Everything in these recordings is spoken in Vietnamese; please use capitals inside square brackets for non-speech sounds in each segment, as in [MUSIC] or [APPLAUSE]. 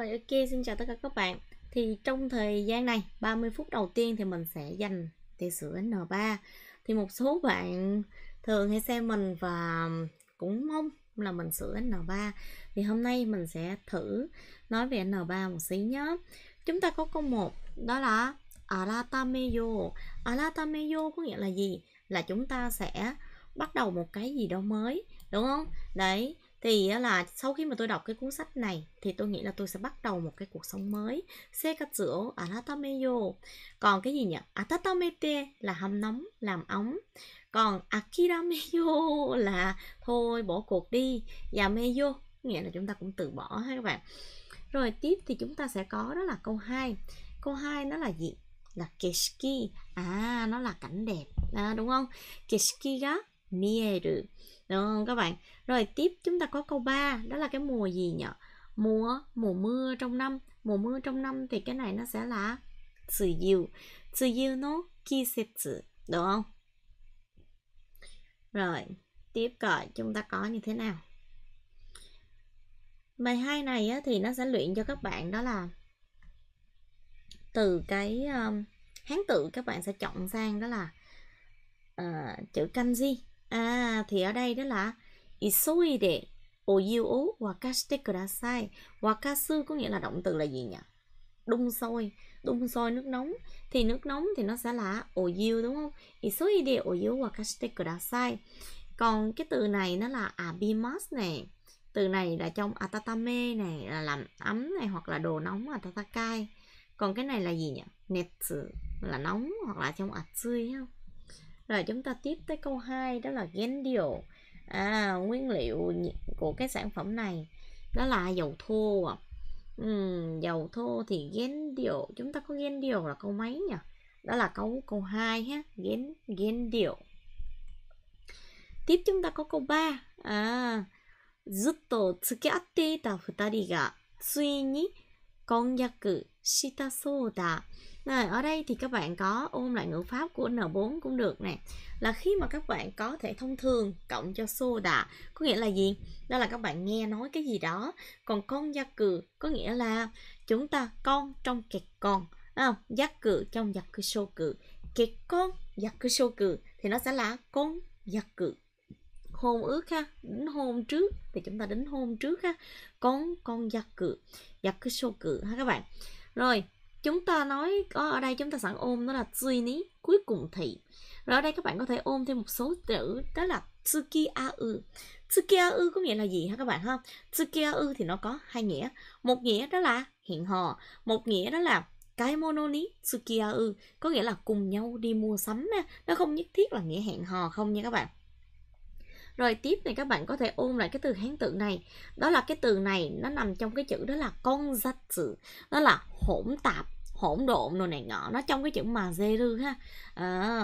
Rồi ok, xin chào tất cả các bạn Thì trong thời gian này 30 phút đầu tiên thì mình sẽ dành tia sữa N3 Thì một số bạn thường hay xem mình và cũng mong là mình sửa N3 Thì hôm nay mình sẽ thử nói về N3 một xí nhé Chúng ta có câu 1 đó là Aratameyo Aratameyo có nghĩa là gì? Là chúng ta sẽ bắt đầu một cái gì đó mới Đúng không? Đấy, thì là sau khi mà tôi đọc cái cuốn sách này thì tôi nghĩ là tôi sẽ bắt đầu một cái cuộc sống mới giữa aratameyo còn cái gì nhỉ atatamete là hâm nóng làm ống còn akirameyo [LAUGHS] là thôi bỏ cuộc đi và meyo nghĩa là chúng ta cũng từ bỏ ha các bạn rồi tiếp thì chúng ta sẽ có đó là câu 2 câu 2 nó là gì là keshiki à nó là cảnh đẹp à, đúng không keshiki ga mieru đúng không các bạn? Rồi tiếp chúng ta có câu 3 Đó là cái mùa gì nhỉ? Mùa, mùa mưa trong năm Mùa mưa trong năm thì cái này nó sẽ là Tsu yu Tsu yu no sự đúng không? Rồi Tiếp coi chúng ta có như thế nào Bài hai này á, thì nó sẽ luyện cho các bạn đó là Từ cái um, Hán tự các bạn sẽ chọn sang đó là uh, Chữ kanji À, thì ở đây đó là Isoide o yu o wakashite kudasai. Wakasu có nghĩa là động từ là gì nhỉ? Đun sôi, đun sôi nước nóng. Thì nước nóng thì nó sẽ là o yu đúng không? Isoide o yu wakashite kudasai. Còn cái từ này nó là abimas này. Từ này là trong atatame này là làm ấm này hoặc là đồ nóng atatakai. Còn cái này là gì nhỉ? Netsu là nóng hoặc là trong atsui không? Rồi chúng ta tiếp tới câu 2 đó là gen điều. À, nguyên liệu của cái sản phẩm này đó là dầu thô à. Ừ, dầu thô thì gen điều chúng ta có gen điều là câu mấy nhỉ? Đó là câu câu 2 ha, gen gen điều. Tiếp chúng ta có câu 3. À, ずっと付き合っていた2人がついに婚約したそうだ。rồi ở đây thì các bạn có ôn lại ngữ pháp của N4 cũng được nè Là khi mà các bạn có thể thông thường cộng cho xô đà Có nghĩa là gì? Đó là các bạn nghe nói cái gì đó Còn con gia cừ có nghĩa là chúng ta con trong kẹt con à, Giác cừ trong giặc cừ sô cừ Kẹt con giặc cừ sô cừ Thì nó sẽ là con giặc cừ hôn ước ha đến hôn trước thì chúng ta đến hôn trước ha con con giặc cự giặc cứ sô cự ha các bạn rồi chúng ta nói có ở đây chúng ta sẵn ôm nó là ní cuối cùng thì rồi ở đây các bạn có thể ôm thêm một số chữ đó là a a tsukiau có nghĩa là gì hả các bạn ha a tsukiau thì nó có hai nghĩa một nghĩa đó là hẹn hò một nghĩa đó là cái mono a tsukiau có nghĩa là cùng nhau đi mua sắm nè nó không nhất thiết là nghĩa hẹn hò không nha các bạn rồi tiếp này các bạn có thể ôn lại cái từ hán tự này đó là cái từ này nó nằm trong cái chữ đó là con giặt sự đó là hỗn tạp hỗn độn rồi này ngọ nó trong cái chữ mà dê rư ha à,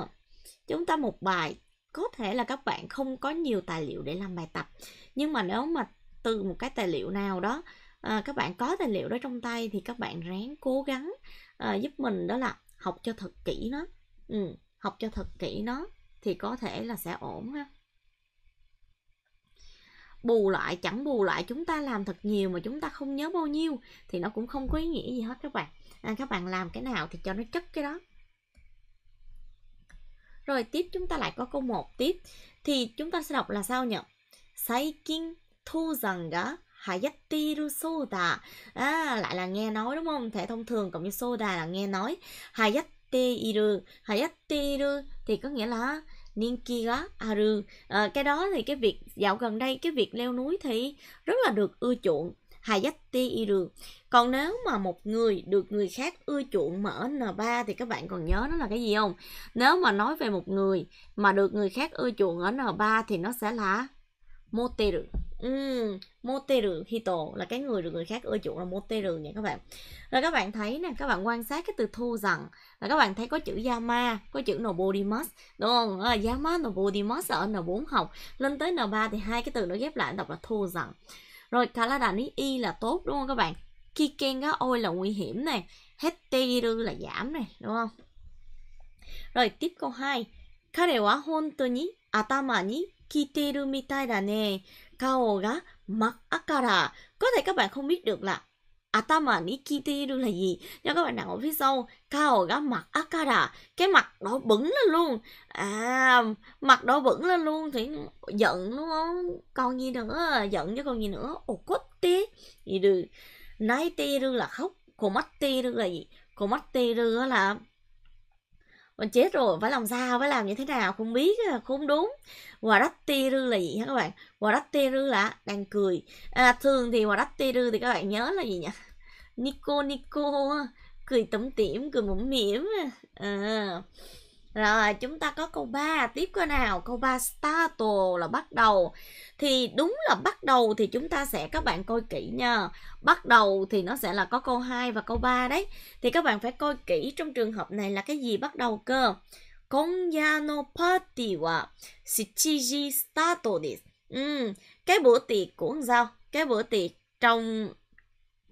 chúng ta một bài có thể là các bạn không có nhiều tài liệu để làm bài tập nhưng mà nếu mà từ một cái tài liệu nào đó à, các bạn có tài liệu đó trong tay thì các bạn ráng cố gắng à, giúp mình đó là học cho thật kỹ nó ừ, học cho thật kỹ nó thì có thể là sẽ ổn ha bù lại chẳng bù lại chúng ta làm thật nhiều mà chúng ta không nhớ bao nhiêu thì nó cũng không có ý nghĩa gì hết các bạn à, các bạn làm cái nào thì cho nó chất cái đó rồi tiếp chúng ta lại có câu 1 tiếp thì chúng ta sẽ đọc là sao nhỉ? say Saikin thu dần ga hayattiru soda. À lại là nghe nói đúng không? Thể thông thường cộng với soda là nghe nói. Hayattiru, hayattiru thì có nghĩa là Ninkiga Aru à, ờ, cái đó thì cái việc dạo gần đây cái việc leo núi thì rất là được ưa chuộng Hayati Iru còn nếu mà một người được người khác ưa chuộng mà ở N3 thì các bạn còn nhớ nó là cái gì không? Nếu mà nói về một người mà được người khác ưa chuộng ở N3 thì nó sẽ là Moteru Ừ, moteru hito là cái người được người khác ưa chuộng là moteru nha các bạn. Rồi các bạn thấy nè, các bạn quan sát cái từ thu rằng là các bạn thấy có chữ yama, có chữ nobodimas, đúng không? là yama nobodimas ở N4 học, lên tới N3 thì hai cái từ nó ghép lại đọc là thu rằng. Rồi kalada ni là tốt đúng không các bạn? Kiken ga ôi là nguy hiểm này, hetteiru là giảm này, đúng không? Rồi tiếp câu 2. Kare wa hontou ni atama ni khi tê ru mi tai là nè, cao gá akara. Có thể các bạn không biết được là atama ni kiteru là gì nhưng các bạn nào ở phía sau cao gá mặt akara cái mặt đỏ bừng lên luôn à mặt đỏ bừng lên luôn thì giận đúng không còn gì nữa giận chứ còn gì nữa ồ cốt tê gì được nai tê là khóc cô mắt tê là gì cô mắt tê là mình chết rồi phải làm sao phải làm như thế nào không biết không đúng hòa đắc ti rư là gì hả các bạn hòa đắc ti rư là đang cười à, thường thì hòa đắc ti rư thì các bạn nhớ là gì nhỉ nico nico cười tấm tỉm cười mũm mỉm à. Rồi chúng ta có câu 3 Tiếp coi nào Câu 3 stato là bắt đầu Thì đúng là bắt đầu thì chúng ta sẽ Các bạn coi kỹ nha Bắt đầu thì nó sẽ là có câu 2 và câu 3 đấy Thì các bạn phải coi kỹ trong trường hợp này là cái gì bắt đầu cơ Công gia no party wa Shichiji stato desu ừ, Cái bữa tiệc của sao Cái bữa tiệc trong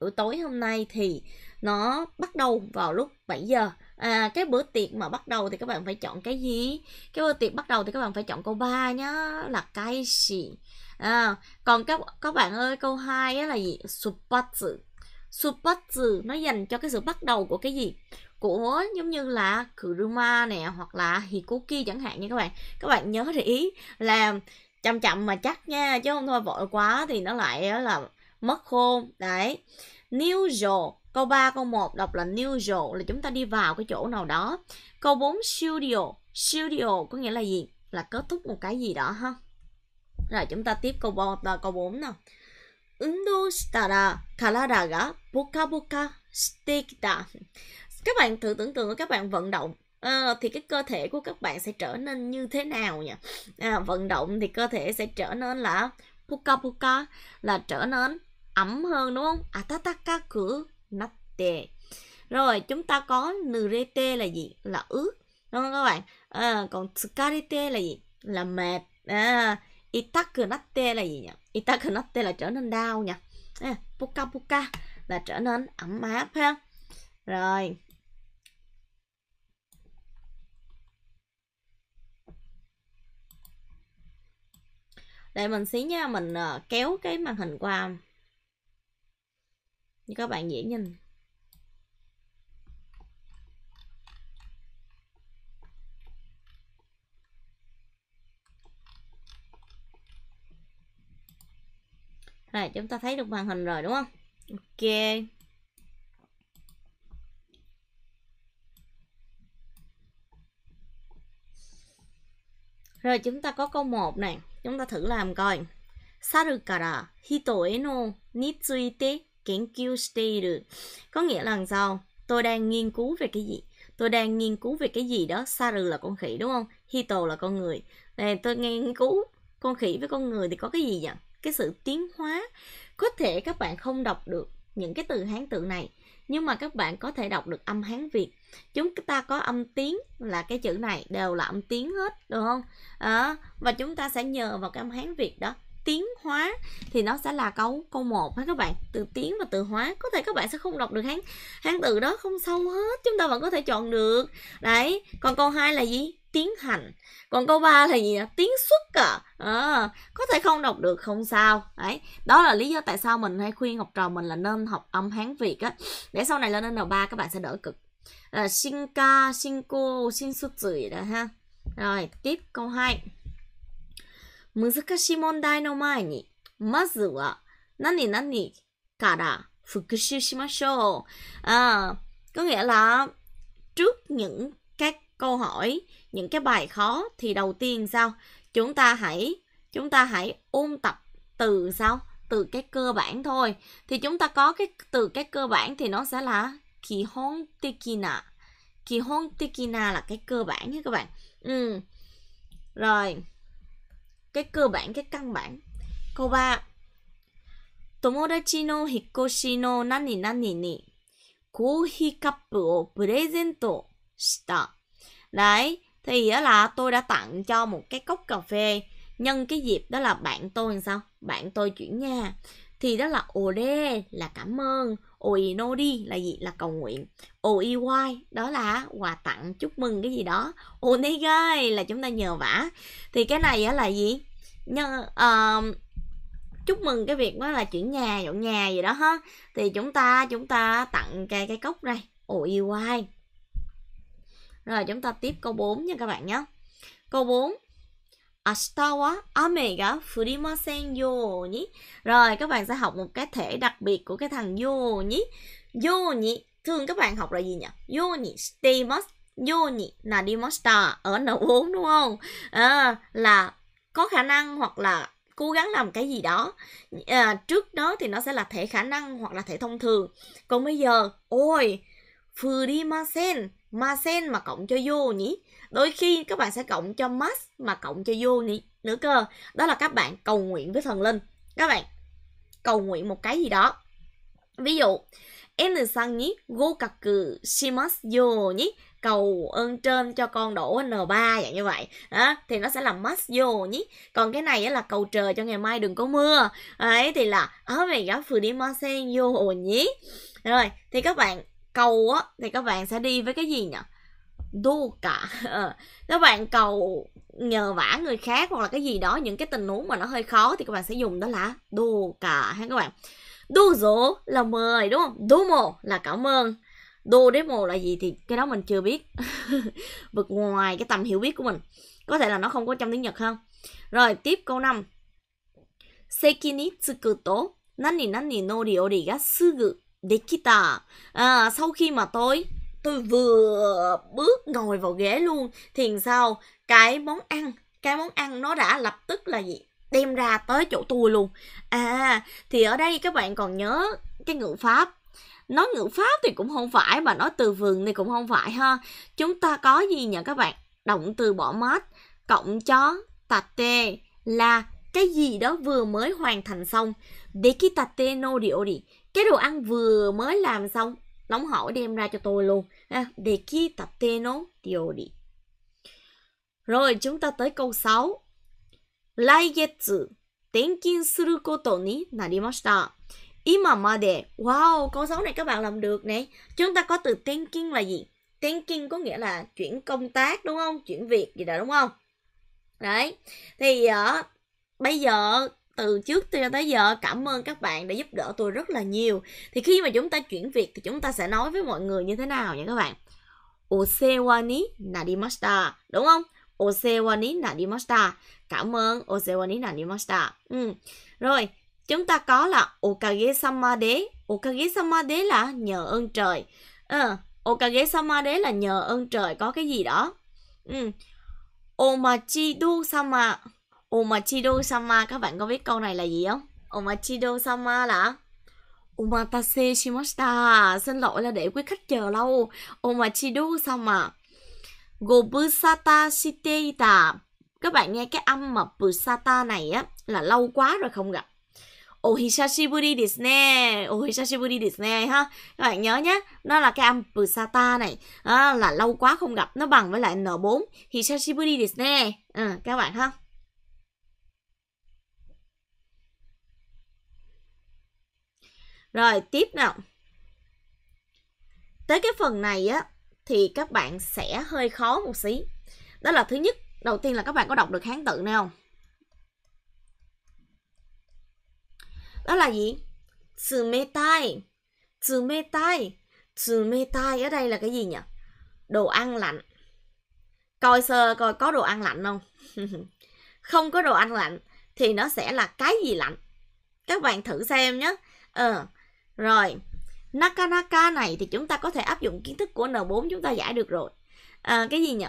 buổi tối hôm nay thì nó bắt đầu vào lúc 7 giờ à, cái bữa tiệc mà bắt đầu thì các bạn phải chọn cái gì cái bữa tiệc bắt đầu thì các bạn phải chọn câu 3 nhá là cái gì à, còn các các bạn ơi câu 2 là gì supatsu supatsu nó dành cho cái sự bắt đầu của cái gì của giống như là kuruma nè hoặc là hikoki chẳng hạn nha các bạn các bạn nhớ để ý là chậm chậm mà chắc nha chứ không thôi vội quá thì nó lại là mất khôn đấy new job Câu 3, câu 1 đọc là unusual là chúng ta đi vào cái chỗ nào đó. Câu 4 studio, studio có nghĩa là gì? Là kết thúc một cái gì đó ha. Rồi chúng ta tiếp câu 4 câu 4 nào. Undo stara karada ga boka boka stekita. Các bạn thử tưởng tượng các bạn vận động à, thì cái cơ thể của các bạn sẽ trở nên như thế nào nhỉ? À, vận động thì cơ thể sẽ trở nên là puka puka là trở nên ẩm hơn đúng không? Atataka à, cửa natte rồi chúng ta có nurete là gì là ướt đúng không các bạn à, còn tsukarete là gì là mệt à, itakunatte là gì nhỉ itakunatte là trở nên đau nhỉ à, puka puka là trở nên ấm áp ha rồi để mình xí nha mình uh, kéo cái màn hình qua như các bạn dễ nhìn Rồi chúng ta thấy được màn hình rồi đúng không? Ok. Rồi chúng ta có câu 1 này, chúng ta thử làm coi. sarukara hito e no nitsuite kiến cứu 研究している có nghĩa là làm sao tôi đang nghiên cứu về cái gì tôi đang nghiên cứu về cái gì đó saru là con khỉ đúng không hito là con người Đây, tôi nghiên cứu con khỉ với con người thì có cái gì vậy cái sự tiến hóa có thể các bạn không đọc được những cái từ hán tự này nhưng mà các bạn có thể đọc được âm hán việt chúng ta có âm tiếng là cái chữ này đều là âm tiếng hết đúng không à, và chúng ta sẽ nhờ vào cái âm hán việt đó tiến hóa thì nó sẽ là câu câu một ha các bạn từ tiến và từ hóa có thể các bạn sẽ không đọc được hán hán từ đó không sâu hết chúng ta vẫn có thể chọn được đấy còn câu hai là gì tiến hành còn câu 3 là gì tiến xuất cả à ờ, có thể không đọc được không sao đấy đó là lý do tại sao mình hay khuyên học trò mình là nên học âm hán việt á để sau này lên đầu ba các bạn sẽ đỡ cực à, ờ, sinh ca sinh cô sinh xuất gì đó ha rồi tiếp câu 2難しい問題の前に、まずは、何々から復習しましょう。À, có nghĩa là trước những các câu hỏi, những cái bài khó thì đầu tiên sao? Chúng ta hãy chúng ta hãy ôn tập từ sao? Từ cái cơ bản thôi. Thì chúng ta có cái từ cái cơ bản thì nó sẽ là kỳ hôn tekina. Kỳ hôn tekina là cái cơ bản nhé các bạn. Ừ. Rồi cái cơ bản cái căn bản câu ba Tomodachi no hikoshi no nani nani ni coffee cup o present shita. Đấy, thì đó là tôi đã tặng cho một cái cốc cà phê nhân cái dịp đó là bạn tôi làm sao? Bạn tôi chuyển nhà. Thì đó là ode là cảm ơn, oinori là gì là cầu nguyện oiy đó là quà tặng chúc mừng cái gì đó onegai là chúng ta nhờ vả thì cái này là gì Nhờ, uh, chúc mừng cái việc đó là chuyển nhà dọn nhà gì đó ha thì chúng ta chúng ta tặng cái cái cốc này oiy rồi chúng ta tiếp câu 4 nha các bạn nhé câu 4明日は雨が降りませんように. Rồi các bạn sẽ học một cái thể đặc biệt của cái thằng yo nhí. Yo nhí thường các bạn học là gì nhỉ? Yo nhí stemos yo nhí là đi ở N4 đúng không? À, là có khả năng hoặc là cố gắng làm cái gì đó à, trước đó thì nó sẽ là thể khả năng hoặc là thể thông thường còn bây giờ ôi furimasen masen mà cộng cho vô nhỉ đôi khi các bạn sẽ cộng cho mas mà cộng cho vô nhỉ nữa cơ đó là các bạn cầu nguyện với thần linh các bạn cầu nguyện một cái gì đó ví dụ N sang nhí gô cạc cử shimas yo nhí cầu ơn trên cho con đổ N3 dạng như vậy đó, thì nó sẽ là mas yo nhí còn cái này là cầu trời cho ngày mai đừng có mưa ấy thì là ở ờ, mày gá phù đi ma sen yo nhí rồi thì các bạn cầu á thì các bạn sẽ đi với cái gì nhỉ đu cả các [LAUGHS] ờ, bạn cầu nhờ vả người khác hoặc là cái gì đó những cái tình huống mà nó hơi khó thì các bạn sẽ dùng đó là đu cả ha các bạn đu dỗ là mời đúng không đu mồ là cảm ơn đu đế mồ là gì thì cái đó mình chưa biết [LAUGHS] vượt ngoài cái tầm hiểu biết của mình có thể là nó không có trong tiếng nhật không rồi tiếp câu năm. sekini tsukuto nani nani no ryori ga sugu Nikita à, sau khi mà tôi tôi vừa bước ngồi vào ghế luôn thì sao cái món ăn cái món ăn nó đã lập tức là gì đem ra tới chỗ tôi luôn à thì ở đây các bạn còn nhớ cái ngữ pháp nói ngữ pháp thì cũng không phải mà nói từ vựng thì cũng không phải ha chúng ta có gì nhỉ các bạn động từ bỏ mất cộng chó tate là cái gì đó vừa mới hoàn thành xong dekitate no ryori cái đồ ăn vừa mới làm xong nóng hổi đem ra cho tôi luôn à, để khi tập tê nó điều đi rồi chúng ta tới câu 6 lai getsu tenkin suru koto ni narimashita ima wow câu 6 này các bạn làm được nè. chúng ta có từ tenkin là gì tenkin có nghĩa là chuyển công tác đúng không chuyển việc gì đó đúng không đấy thì uh, bây giờ từ trước cho tới giờ cảm ơn các bạn đã giúp đỡ tôi rất là nhiều thì khi mà chúng ta chuyển việc thì chúng ta sẽ nói với mọi người như thế nào nha các bạn osewa ni đúng không osewa ni cảm ơn osewa ni ừ. rồi chúng ta có là okage samade okage samade là nhờ ơn trời ờ okage samade là nhờ ơn trời có cái gì đó ừ. omachidu sama Omachido sama các bạn có biết câu này là gì không? Omachido sama là Omatase shimashita. Xin lỗi là để quý khách chờ lâu. Omachido sama. Gobusata shiteita. Các bạn nghe cái âm mà busata này á là lâu quá rồi không gặp. Oh hishashiburi desu ne. Oh hishashiburi desu ne ha. Các bạn nhớ nhé, nó là cái âm busata này à, là lâu quá không gặp, nó bằng với lại N4 hishashiburi desu ne. Ừ, các bạn ha. Rồi tiếp nào. Tới cái phần này á thì các bạn sẽ hơi khó một xí. Đó là thứ nhất, đầu tiên là các bạn có đọc được kháng tự nào không? Đó là gì? Từ mê tai. Từ mê tai. Từ mê tai ở đây là cái gì nhỉ? Đồ ăn lạnh. Coi sơ coi có đồ ăn lạnh không? [LAUGHS] không có đồ ăn lạnh thì nó sẽ là cái gì lạnh? Các bạn thử xem nhé. Ờ, rồi, Nakanaka này thì chúng ta có thể áp dụng kiến thức của N4 chúng ta giải được rồi. À, cái gì nhỉ?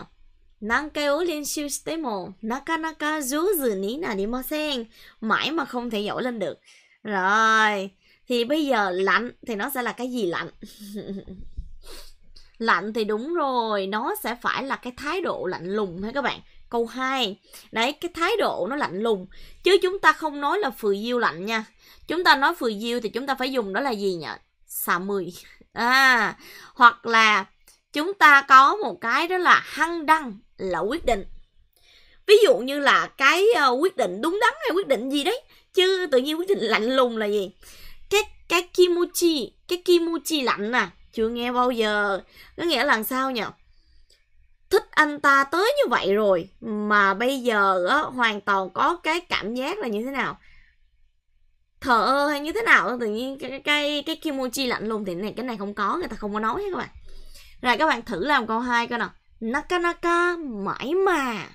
Nankai wo renshu shite mo nakanaka zuzu ni narimasen. Mãi mà không thể dỗ lên được. Rồi, thì bây giờ lạnh thì nó sẽ là cái gì lạnh? [LAUGHS] lạnh thì đúng rồi, nó sẽ phải là cái thái độ lạnh lùng hả các bạn? câu 2 Đấy cái thái độ nó lạnh lùng Chứ chúng ta không nói là phừ diêu lạnh nha Chúng ta nói phừ diêu thì chúng ta phải dùng đó là gì nhỉ? Xà mười [LAUGHS] à, Hoặc là chúng ta có một cái đó là hăng đăng là quyết định Ví dụ như là cái ờ, quyết định đúng đắn hay quyết định gì đấy Chứ tự nhiên quyết định lạnh lùng là gì? Cái, cái kimochi, cái kimochi lạnh à Chưa nghe bao giờ Có nghĩa là sao nhỉ? thích anh ta tới như vậy rồi mà bây giờ á, hoàn toàn có cái cảm giác là như thế nào thở hay như thế nào tự nhiên cái cái cái kimochi lạnh lùng thì này cái này không có người ta không có nói hết các bạn rồi các bạn thử làm câu hai coi nào nakanaka mãi mà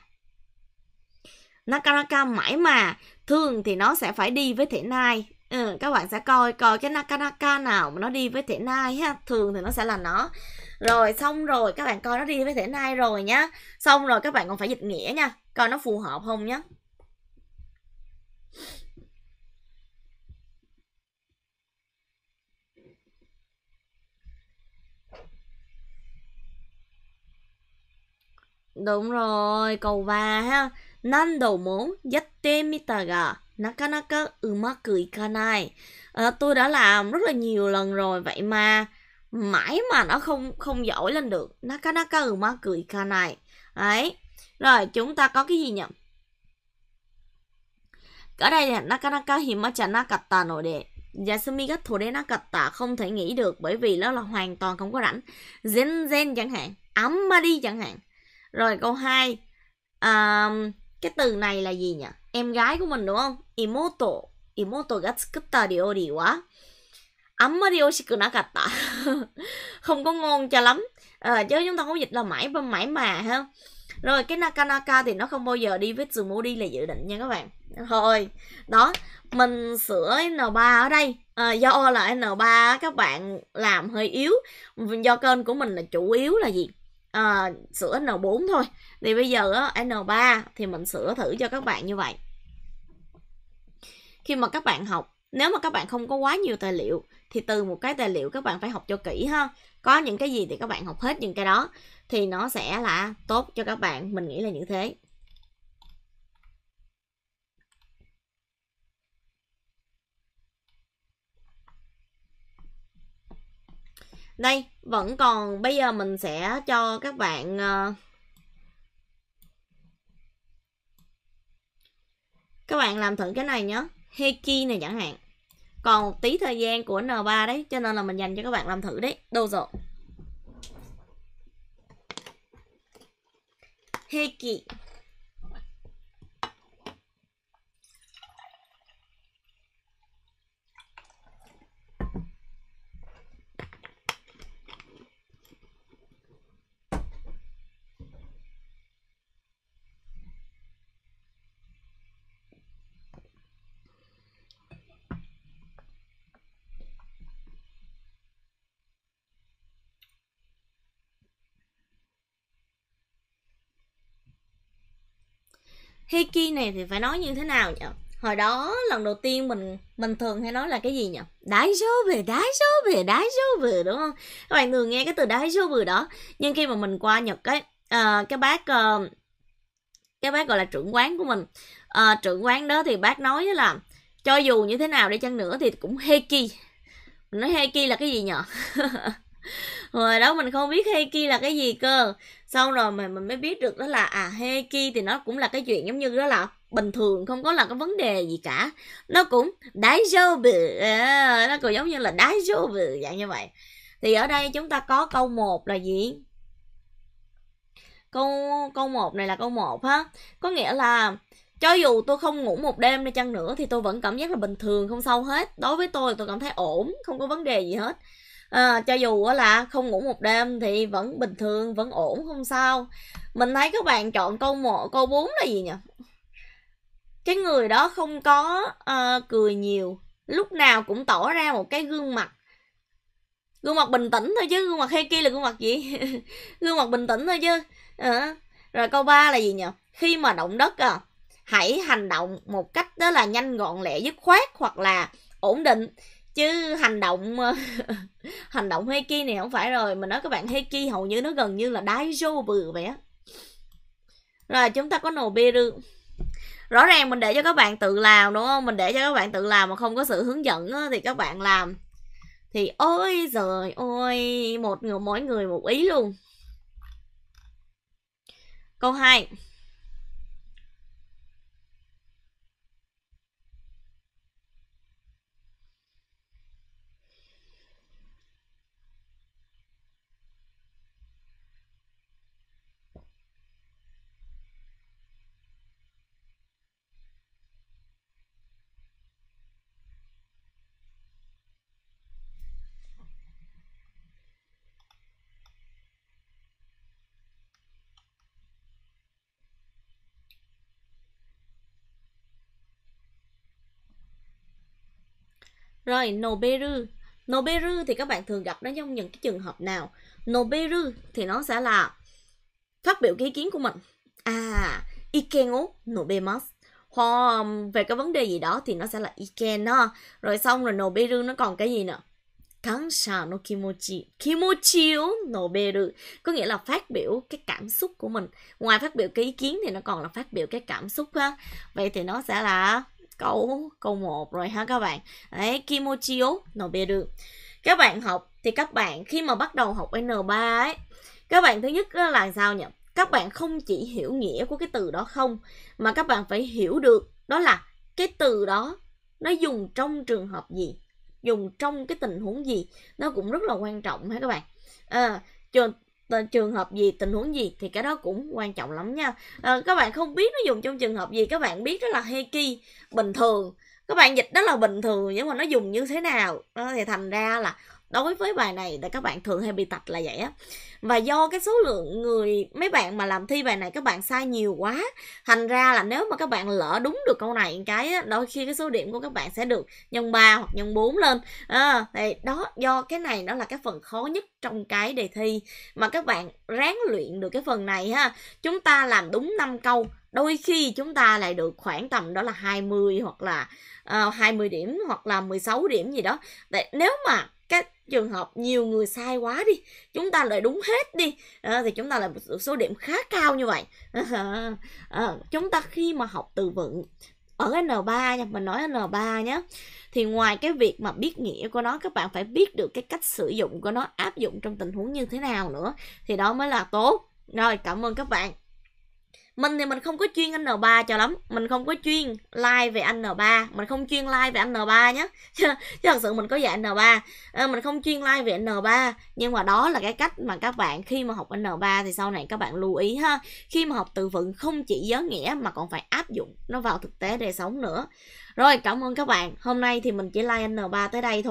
nakanaka mãi mà thường thì nó sẽ phải đi với thể nai ừ, các bạn sẽ coi coi cái Nakanaka nào mà nó đi với thể nai ha thường thì nó sẽ là nó rồi xong rồi các bạn coi nó đi với thể nai rồi nhá xong rồi các bạn còn phải dịch nghĩa nha coi nó phù hợp không nhá Đúng rồi, cầu va ha. đầu muốn dắt gà nakanaka umaku ikanai à, tôi đã làm rất là nhiều lần rồi vậy mà mãi mà nó không không giỏi lên được ừ nakanaka umaku ikanai ấy rồi chúng ta có cái gì nhỉ ở đây là nakanaka himacha nakatta nội đệ Yasumi ga tore nakatta không thể nghĩ được bởi vì nó là hoàn toàn không có rảnh zen zen chẳng hạn ấm mà đi chẳng hạn rồi câu 2 um, cái từ này là gì nhỉ em gái của mình đúng không? Imoto. Imoto ga tsukutta ryori wa あんまり美味しくなかった [LAUGHS] không có ngon cho lắm à, chứ chúng ta không dịch là mãi và mãi mà ha rồi cái nakanaka thì nó không bao giờ đi với đi là dự định nha các bạn thôi đó mình sửa n 3 ở đây à, do là n 3 các bạn làm hơi yếu do kênh của mình là chủ yếu là gì à, sửa n 4 thôi thì bây giờ á, N3 thì mình sửa thử cho các bạn như vậy khi mà các bạn học nếu mà các bạn không có quá nhiều tài liệu thì từ một cái tài liệu các bạn phải học cho kỹ ha có những cái gì thì các bạn học hết những cái đó thì nó sẽ là tốt cho các bạn mình nghĩ là như thế đây vẫn còn bây giờ mình sẽ cho các bạn uh, các bạn làm thử cái này nhé heki này chẳng hạn còn một tí thời gian của N3 đấy cho nên là mình dành cho các bạn làm thử đấy đâu rồi Heki Heki này thì phải nói như thế nào nhỉ? Hồi đó lần đầu tiên mình mình thường hay nói là cái gì nhỉ? Đái số về, đái số về, đái số về đúng không? Các bạn thường nghe cái từ đái số về đó. Nhưng khi mà mình qua Nhật ấy, uh, cái bác uh, cái bác gọi là trưởng quán của mình uh, trưởng quán đó thì bác nói là cho dù như thế nào đi chăng nữa thì cũng heki mình nói heki là cái gì nhở [LAUGHS] hồi đó mình không biết heki là cái gì cơ sau rồi mà mình mới biết được đó là à heki thì nó cũng là cái chuyện giống như đó là bình thường không có là cái vấn đề gì cả nó cũng đái bự ờ, nó cũng giống như là đái bự dạng như vậy thì ở đây chúng ta có câu 1 là gì câu câu một này là câu 1 ha có nghĩa là cho dù tôi không ngủ một đêm đi chăng nữa thì tôi vẫn cảm giác là bình thường không sao hết đối với tôi tôi cảm thấy ổn không có vấn đề gì hết à, cho dù là không ngủ một đêm thì vẫn bình thường vẫn ổn không sao mình thấy các bạn chọn câu một câu 4 là gì nhỉ cái người đó không có uh, cười nhiều lúc nào cũng tỏ ra một cái gương mặt gương mặt bình tĩnh thôi chứ gương mặt hay kia là gương mặt gì [LAUGHS] gương mặt bình tĩnh thôi chứ à. rồi câu 3 là gì nhỉ khi mà động đất à hãy hành động một cách đó là nhanh gọn lẹ dứt khoát hoặc là ổn định chứ hành động [LAUGHS] hành động Heki này không phải rồi mình nói các bạn Heki hầu như nó gần như là đái rô bự vậy á rồi chúng ta có nổ bê rư rõ ràng mình để cho các bạn tự làm đúng không mình để cho các bạn tự làm mà không có sự hướng dẫn á, thì các bạn làm thì ôi giời ôi một người mỗi người một ý luôn câu 2 Rồi, Noberu. Noberu thì các bạn thường gặp nó trong những cái trường hợp nào? Noberu thì nó sẽ là phát biểu ý kiến của mình. À, Iken o Hoặc về cái vấn đề gì đó thì nó sẽ là ikeno Rồi xong rồi Noberu nó còn cái gì nữa? Cảm xạ no kimochi. Kimochi o noberu. Có nghĩa là phát biểu cái cảm xúc của mình. Ngoài phát biểu cái ý kiến thì nó còn là phát biểu cái cảm xúc ha. Vậy thì nó sẽ là câu câu 1 rồi ha các bạn. Đấy, Kimochio Noberu. Các bạn học thì các bạn khi mà bắt đầu học N3 ấy, các bạn thứ nhất là sao nhỉ? Các bạn không chỉ hiểu nghĩa của cái từ đó không mà các bạn phải hiểu được đó là cái từ đó nó dùng trong trường hợp gì, dùng trong cái tình huống gì, nó cũng rất là quan trọng ha các bạn. À, trường hợp gì tình huống gì thì cái đó cũng quan trọng lắm nha à, các bạn không biết nó dùng trong trường hợp gì các bạn biết đó là heki bình thường các bạn dịch đó là bình thường nhưng mà nó dùng như thế nào đó thì thành ra là đối với bài này là các bạn thường hay bị tạch là vậy á và do cái số lượng người mấy bạn mà làm thi bài này các bạn sai nhiều quá thành ra là nếu mà các bạn lỡ đúng được câu này cái đôi khi cái số điểm của các bạn sẽ được nhân 3 hoặc nhân 4 lên à, thì đó do cái này nó là cái phần khó nhất trong cái đề thi mà các bạn ráng luyện được cái phần này ha chúng ta làm đúng 5 câu đôi khi chúng ta lại được khoảng tầm đó là 20 hoặc là uh, ờ, 20 điểm hoặc là 16 điểm gì đó. Để, nếu mà cái trường hợp nhiều người sai quá đi chúng ta lại đúng hết đi à, thì chúng ta lại được số điểm khá cao như vậy à, [LAUGHS] chúng ta khi mà học từ vựng ở N3 nha, mình nói N3 nhé thì ngoài cái việc mà biết nghĩa của nó các bạn phải biết được cái cách sử dụng của nó áp dụng trong tình huống như thế nào nữa thì đó mới là tốt rồi cảm ơn các bạn mình thì mình không có chuyên anh N3 cho lắm mình không có chuyên like về anh N3 mình không chuyên like về anh N3 nhé chứ, chứ thật sự mình có dạy N3 à, ờ, mình không chuyên like về N3 nhưng mà đó là cái cách mà các bạn khi mà học N3 thì sau này các bạn lưu ý ha khi mà học từ vựng không chỉ giới nghĩa mà còn phải áp dụng nó vào thực tế đời sống nữa rồi cảm ơn các bạn hôm nay thì mình chỉ like N3 tới đây thôi